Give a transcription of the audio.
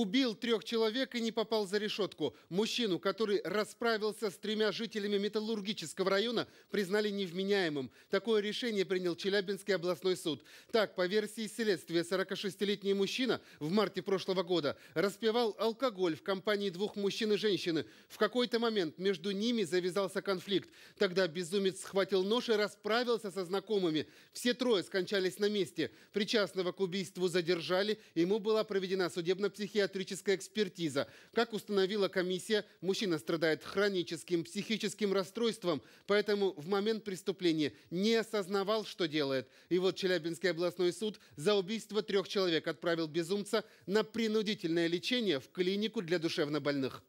убил трех человек и не попал за решетку. Мужчину, который расправился с тремя жителями металлургического района, признали невменяемым. Такое решение принял Челябинский областной суд. Так, по версии следствия, 46-летний мужчина в марте прошлого года распивал алкоголь в компании двух мужчин и женщины. В какой-то момент между ними завязался конфликт. Тогда безумец схватил нож и расправился со знакомыми. Все трое скончались на месте. Причастного к убийству задержали, ему была проведена судебно психиатрическая психиатрическая экспертиза. Как установила комиссия, мужчина страдает хроническим психическим расстройством, поэтому в момент преступления не осознавал, что делает. И вот Челябинский областной суд за убийство трех человек отправил безумца на принудительное лечение в клинику для душевнобольных.